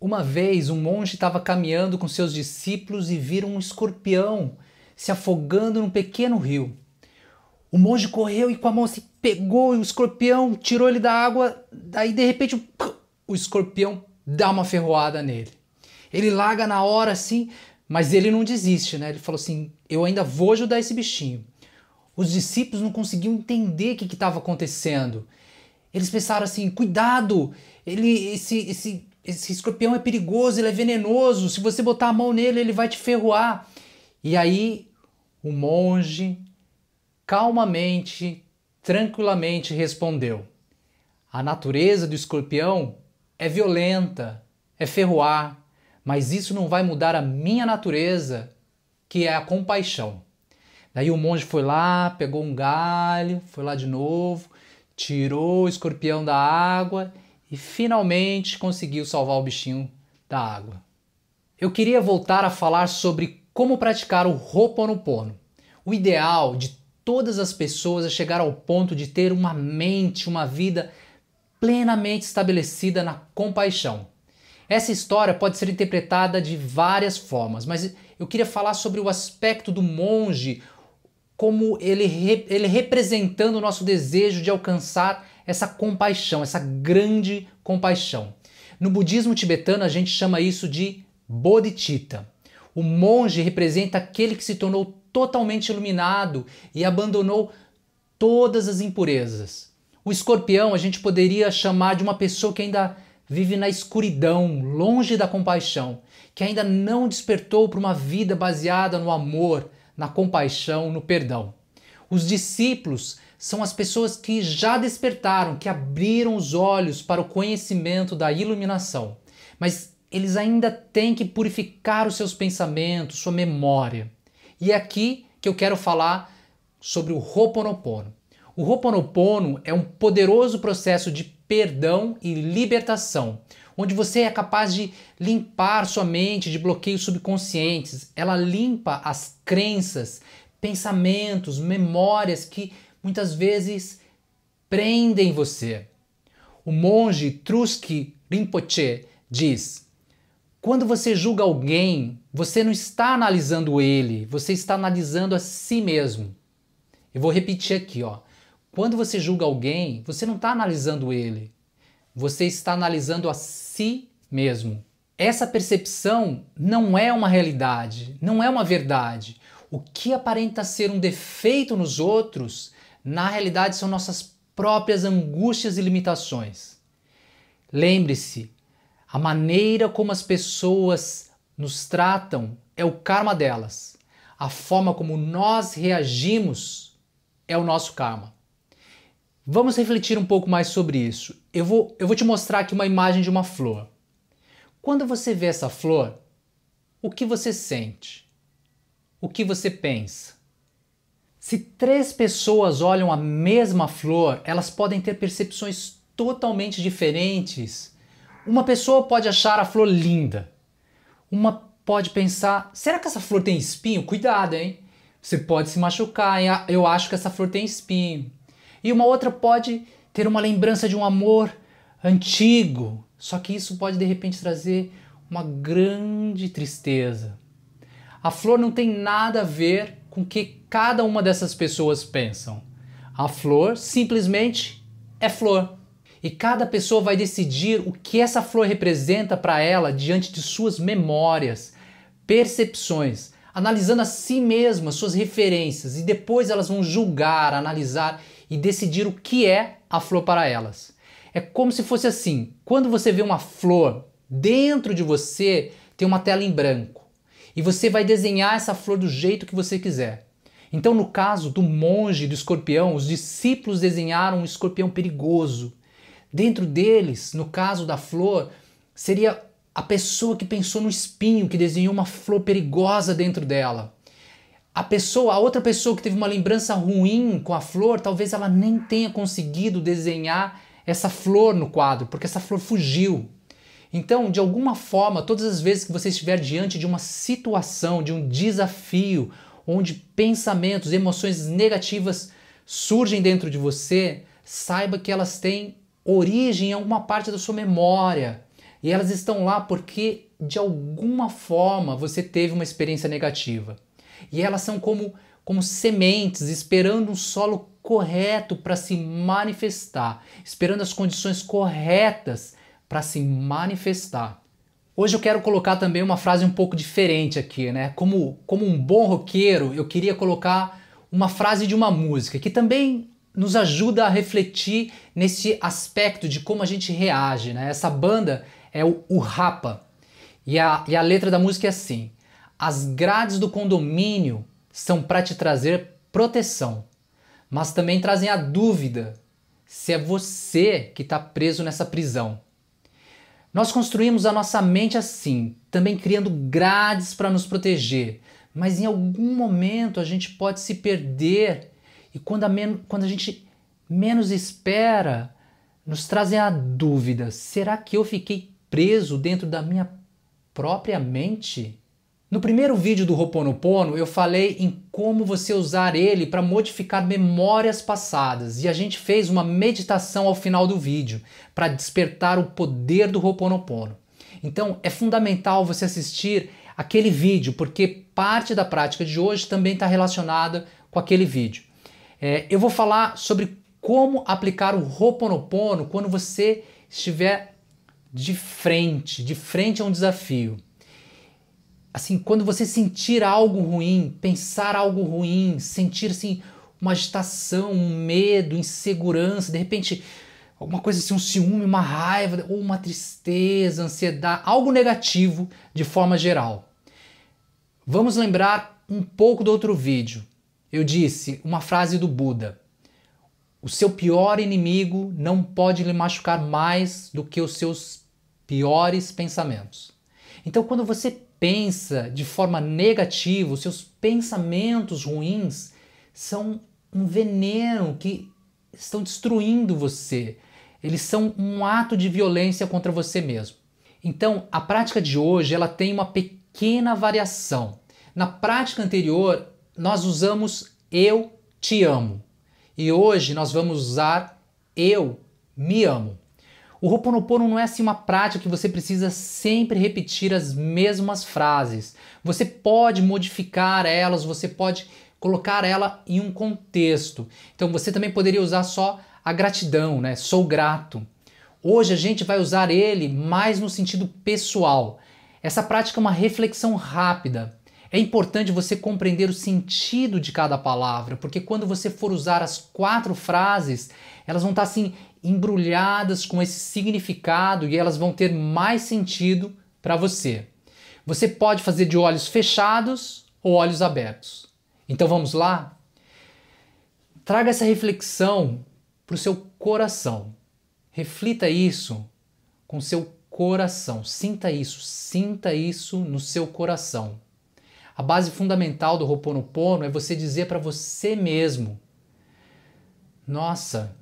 Uma vez um monge estava caminhando com seus discípulos e viram um escorpião se afogando num pequeno rio. O monge correu e com a mão se pegou e o escorpião tirou ele da água. Daí de repente o escorpião dá uma ferroada nele. Ele larga na hora assim, mas ele não desiste, né? Ele falou assim: Eu ainda vou ajudar esse bichinho. Os discípulos não conseguiam entender o que estava acontecendo. Eles pensaram assim: Cuidado, ele, esse, esse esse escorpião é perigoso, ele é venenoso, se você botar a mão nele, ele vai te ferroar. E aí o monge calmamente, tranquilamente respondeu: A natureza do escorpião é violenta, é ferroar, mas isso não vai mudar a minha natureza, que é a compaixão. Daí o monge foi lá, pegou um galho, foi lá de novo, tirou o escorpião da água e finalmente conseguiu salvar o bichinho da água. Eu queria voltar a falar sobre como praticar o Ho'oponopono. O ideal de todas as pessoas é chegar ao ponto de ter uma mente, uma vida plenamente estabelecida na compaixão. Essa história pode ser interpretada de várias formas, mas eu queria falar sobre o aspecto do monge, como ele, ele representando o nosso desejo de alcançar essa compaixão, essa grande compaixão. No budismo tibetano, a gente chama isso de bodhicitta. O monge representa aquele que se tornou totalmente iluminado e abandonou todas as impurezas. O escorpião a gente poderia chamar de uma pessoa que ainda vive na escuridão, longe da compaixão, que ainda não despertou para uma vida baseada no amor, na compaixão, no perdão. Os discípulos são as pessoas que já despertaram, que abriram os olhos para o conhecimento da iluminação, mas eles ainda têm que purificar os seus pensamentos, sua memória. E é aqui que eu quero falar sobre o Ho'oponopono. O Ho'oponopono é um poderoso processo de perdão e libertação, onde você é capaz de limpar sua mente de bloqueios subconscientes. Ela limpa as crenças, pensamentos, memórias que muitas vezes prendem você. O monge Truski Rinpoche diz: quando você julga alguém, você não está analisando ele, você está analisando a si mesmo. Eu vou repetir aqui, ó. Quando você julga alguém, você não está analisando ele, você está analisando a si mesmo. Essa percepção não é uma realidade, não é uma verdade. O que aparenta ser um defeito nos outros na realidade são nossas próprias angústias e limitações. Lembre-se, a maneira como as pessoas nos tratam é o karma delas. A forma como nós reagimos é o nosso karma. Vamos refletir um pouco mais sobre isso. Eu vou, eu vou te mostrar aqui uma imagem de uma flor. Quando você vê essa flor, o que você sente? O que você pensa? Se três pessoas olham a mesma flor, elas podem ter percepções totalmente diferentes. Uma pessoa pode achar a flor linda. Uma pode pensar: será que essa flor tem espinho? Cuidado, hein? Você pode se machucar. Hein? Ah, eu acho que essa flor tem espinho. E uma outra pode ter uma lembrança de um amor antigo. Só que isso pode de repente trazer uma grande tristeza. A flor não tem nada a ver com que cada uma dessas pessoas pensam. A flor simplesmente é flor. E cada pessoa vai decidir o que essa flor representa para ela diante de suas memórias, percepções, analisando a si mesma, suas referências, e depois elas vão julgar, analisar e decidir o que é a flor para elas. É como se fosse assim: quando você vê uma flor, dentro de você tem uma tela em branco e você vai desenhar essa flor do jeito que você quiser. Então, no caso do monge do escorpião, os discípulos desenharam um escorpião perigoso. Dentro deles, no caso da flor, seria a pessoa que pensou no espinho, que desenhou uma flor perigosa dentro dela. A pessoa, a outra pessoa que teve uma lembrança ruim com a flor, talvez ela nem tenha conseguido desenhar essa flor no quadro, porque essa flor fugiu. Então, de alguma forma, todas as vezes que você estiver diante de uma situação, de um desafio, onde pensamentos, emoções negativas surgem dentro de você, saiba que elas têm origem em alguma parte da sua memória. E elas estão lá porque, de alguma forma, você teve uma experiência negativa. E elas são como, como sementes esperando um solo correto para se manifestar, esperando as condições corretas para se manifestar. Hoje eu quero colocar também uma frase um pouco diferente aqui, né? Como, como um bom roqueiro, eu queria colocar uma frase de uma música que também nos ajuda a refletir nesse aspecto de como a gente reage, né? Essa banda é o, o Rapa e a, e a letra da música é assim: As grades do condomínio são para te trazer proteção, mas também trazem a dúvida se é você que está preso nessa prisão. Nós construímos a nossa mente assim, também criando grades para nos proteger, mas em algum momento a gente pode se perder e quando a, quando a gente menos espera, nos trazem a dúvida: será que eu fiquei preso dentro da minha própria mente? No primeiro vídeo do Roponopono, eu falei em como você usar ele para modificar memórias passadas, e a gente fez uma meditação ao final do vídeo para despertar o poder do Roponopono. Então, é fundamental você assistir aquele vídeo, porque parte da prática de hoje também está relacionada com aquele vídeo. É, eu vou falar sobre como aplicar o Roponopono quando você estiver de frente, de frente a é um desafio assim, quando você sentir algo ruim, pensar algo ruim, sentir assim uma agitação, um medo, insegurança, de repente alguma coisa assim, um ciúme, uma raiva, ou uma tristeza, ansiedade, algo negativo de forma geral. Vamos lembrar um pouco do outro vídeo. Eu disse uma frase do Buda: O seu pior inimigo não pode lhe machucar mais do que os seus piores pensamentos. Então, quando você pensa de forma negativa, os seus pensamentos ruins são um veneno que estão destruindo você. Eles são um ato de violência contra você mesmo. Então, a prática de hoje, ela tem uma pequena variação. Na prática anterior, nós usamos eu te amo. E hoje nós vamos usar eu me amo. O Ho'oponopono não é assim uma prática que você precisa sempre repetir as mesmas frases. Você pode modificar elas, você pode colocar ela em um contexto. Então você também poderia usar só a gratidão, né? Sou grato. Hoje a gente vai usar ele mais no sentido pessoal. Essa prática é uma reflexão rápida. É importante você compreender o sentido de cada palavra, porque quando você for usar as quatro frases, elas vão estar assim embrulhadas com esse significado e elas vão ter mais sentido para você. Você pode fazer de olhos fechados ou olhos abertos. Então vamos lá? Traga essa reflexão para o seu coração. Reflita isso com seu coração. Sinta isso, sinta isso no seu coração. A base fundamental do Ho'oponopono é você dizer para você mesmo: Nossa,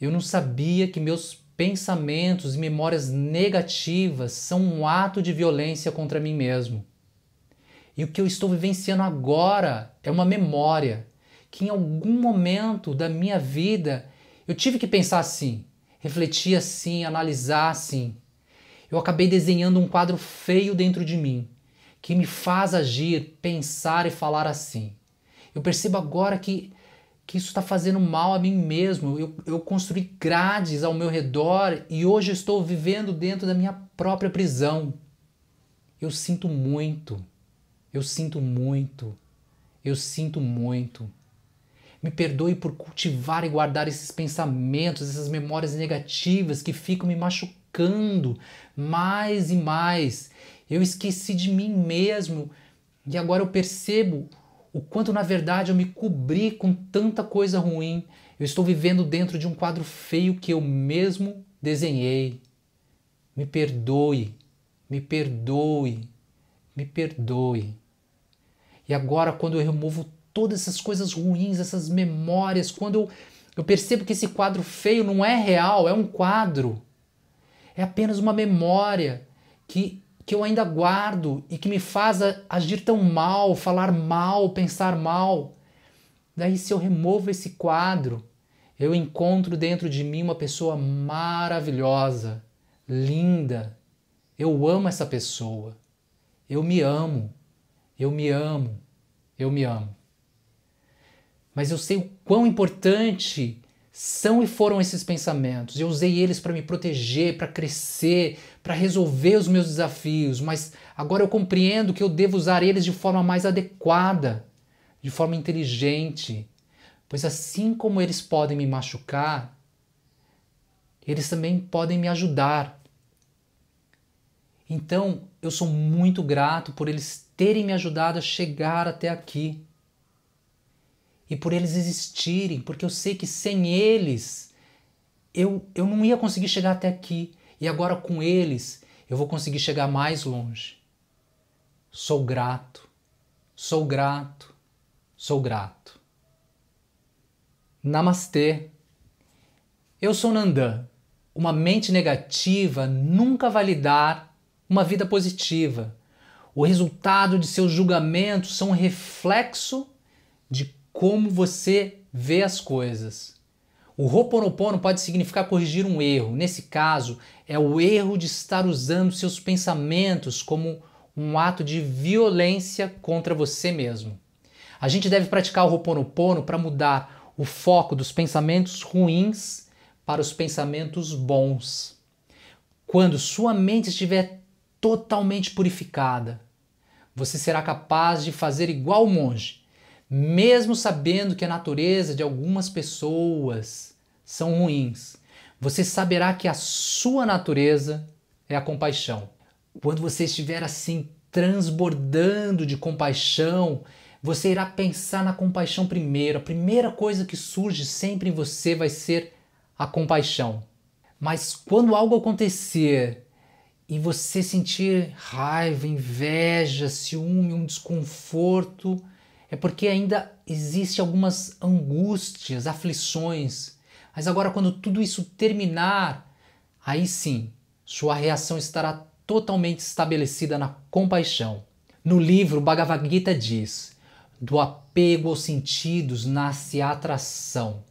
eu não sabia que meus pensamentos e memórias negativas são um ato de violência contra mim mesmo. E o que eu estou vivenciando agora é uma memória que em algum momento da minha vida eu tive que pensar assim, refletir assim, analisar assim. Eu acabei desenhando um quadro feio dentro de mim que me faz agir, pensar e falar assim. Eu percebo agora que, que isso está fazendo mal a mim mesmo. Eu, eu construí grades ao meu redor e hoje estou vivendo dentro da minha própria prisão. Eu sinto muito. Eu sinto muito. Eu sinto muito. Me perdoe por cultivar e guardar esses pensamentos, essas memórias negativas que ficam me machucando mais e mais eu esqueci de mim mesmo e agora eu percebo o quanto na verdade eu me cobri com tanta coisa ruim. Eu estou vivendo dentro de um quadro feio que eu mesmo desenhei. Me perdoe, me perdoe, me perdoe. E agora, quando eu removo todas essas coisas ruins, essas memórias, quando eu, eu percebo que esse quadro feio não é real, é um quadro, é apenas uma memória que que eu ainda guardo e que me faz agir tão mal, falar mal, pensar mal. Daí, se eu removo esse quadro, eu encontro dentro de mim uma pessoa maravilhosa, linda. Eu amo essa pessoa. Eu me amo. Eu me amo. Eu me amo. Mas eu sei o quão importante são e foram esses pensamentos. Eu usei eles para me proteger, para crescer, para resolver os meus desafios, mas agora eu compreendo que eu devo usar eles de forma mais adequada, de forma inteligente, pois assim como eles podem me machucar, eles também podem me ajudar. Então, eu sou muito grato por eles terem me ajudado a chegar até aqui e por eles existirem, porque eu sei que sem eles eu, eu não ia conseguir chegar até aqui. E agora com eles eu vou conseguir chegar mais longe. Sou grato, sou grato, sou grato. Namastê. Eu sou Nandan. Uma mente negativa nunca vai lhe dar uma vida positiva. O resultado de seus julgamentos são um reflexo de como você vê as coisas. O Ho'oponopono pode significar corrigir um erro. Nesse caso, é o erro de estar usando seus pensamentos como um ato de violência contra você mesmo. A gente deve praticar o Ho'oponopono para mudar o foco dos pensamentos ruins para os pensamentos bons. Quando sua mente estiver totalmente purificada, você será capaz de fazer igual o monge, mesmo sabendo que a natureza de algumas pessoas são ruins, você saberá que a sua natureza é a compaixão. Quando você estiver assim transbordando de compaixão, você irá pensar na compaixão primeiro. A primeira coisa que surge sempre em você vai ser a compaixão. Mas quando algo acontecer e você sentir raiva, inveja, ciúme, um desconforto, é porque ainda existe algumas angústias, aflições. Mas agora, quando tudo isso terminar, aí sim, sua reação estará totalmente estabelecida na compaixão. No livro, Bhagavad Gita diz: do apego aos sentidos nasce a atração.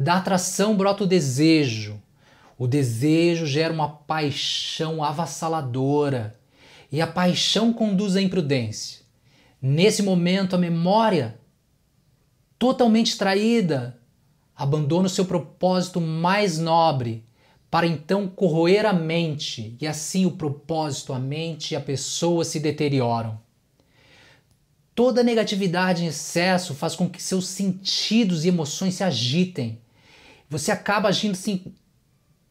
Da atração brota o desejo. O desejo gera uma paixão avassaladora. E a paixão conduz à imprudência. Nesse momento, a memória totalmente traída abandona o seu propósito mais nobre para então corroer a mente, e assim o propósito, a mente e a pessoa se deterioram. Toda negatividade em excesso faz com que seus sentidos e emoções se agitem. Você acaba agindo assim,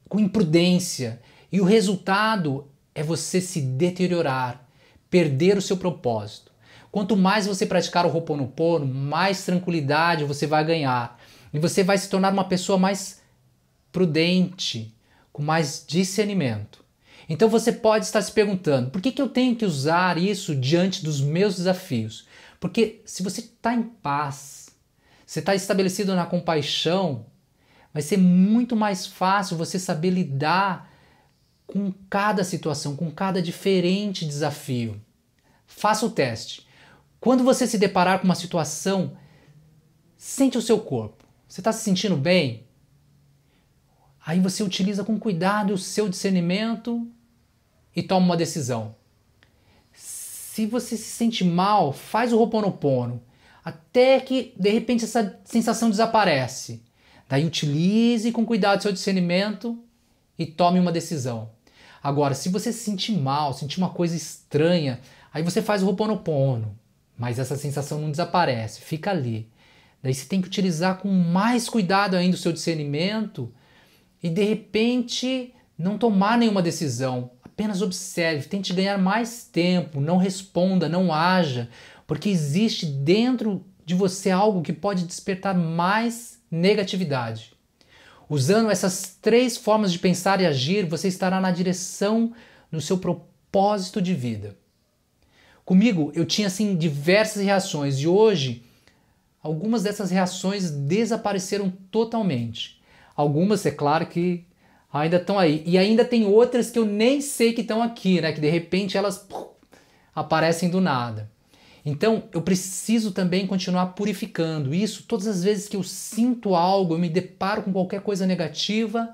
com imprudência, e o resultado é você se deteriorar, perder o seu propósito. Quanto mais você praticar o Ho'oponopono, mais tranquilidade você vai ganhar. E você vai se tornar uma pessoa mais prudente, com mais discernimento. Então você pode estar se perguntando: por que, que eu tenho que usar isso diante dos meus desafios? Porque se você está em paz, você está estabelecido na compaixão, vai ser muito mais fácil você saber lidar com cada situação, com cada diferente desafio. Faça o teste. Quando você se deparar com uma situação, sente o seu corpo. Você está se sentindo bem? Aí você utiliza com cuidado o seu discernimento e toma uma decisão. Se você se sente mal, faz o pono, até que de repente essa sensação desaparece. Daí utilize com cuidado o seu discernimento e tome uma decisão. Agora, se você se sentir mal, sentir uma coisa estranha, aí você faz o pono mas essa sensação não desaparece, fica ali. Daí você tem que utilizar com mais cuidado ainda o seu discernimento e de repente não tomar nenhuma decisão. Apenas observe, tente ganhar mais tempo, não responda, não haja, porque existe dentro de você algo que pode despertar mais negatividade. Usando essas três formas de pensar e agir, você estará na direção do seu propósito de vida. Comigo eu tinha assim diversas reações e hoje algumas dessas reações desapareceram totalmente. Algumas, é claro que ainda estão aí. E ainda tem outras que eu nem sei que estão aqui, né? Que de repente elas puf, aparecem do nada. Então eu preciso também continuar purificando isso. Todas as vezes que eu sinto algo, eu me deparo com qualquer coisa negativa,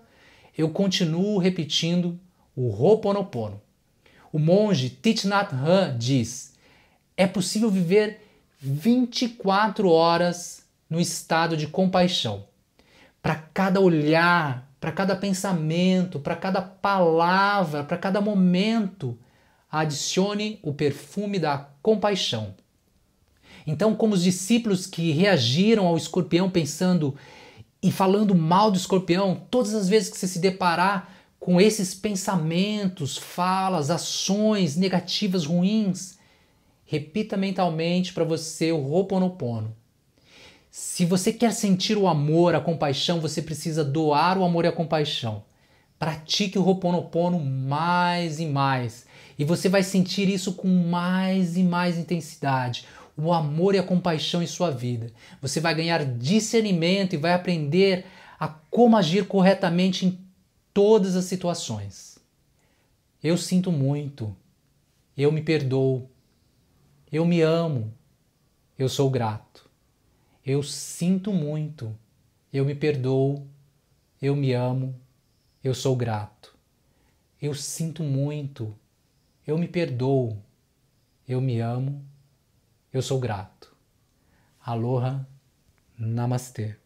eu continuo repetindo o Ho'oponopono. O monge Thich Nhat Hanh diz: é possível viver 24 horas no estado de compaixão. Para cada olhar, para cada pensamento, para cada palavra, para cada momento, adicione o perfume da compaixão. Então, como os discípulos que reagiram ao escorpião pensando e falando mal do escorpião, todas as vezes que você se deparar com esses pensamentos, falas, ações negativas ruins, repita mentalmente para você o Ho'oponopono. Se você quer sentir o amor, a compaixão, você precisa doar o amor e a compaixão. Pratique o Ho'oponopono mais e mais, e você vai sentir isso com mais e mais intensidade. O amor e a compaixão em sua vida. Você vai ganhar discernimento e vai aprender a como agir corretamente em todas as situações. Eu sinto muito, eu me perdoo, eu me amo, eu sou grato. Eu sinto muito, eu me perdoo, eu me amo, eu sou grato. Eu sinto muito, eu me perdoo, eu me amo, eu sou grato. Aloha, namastê.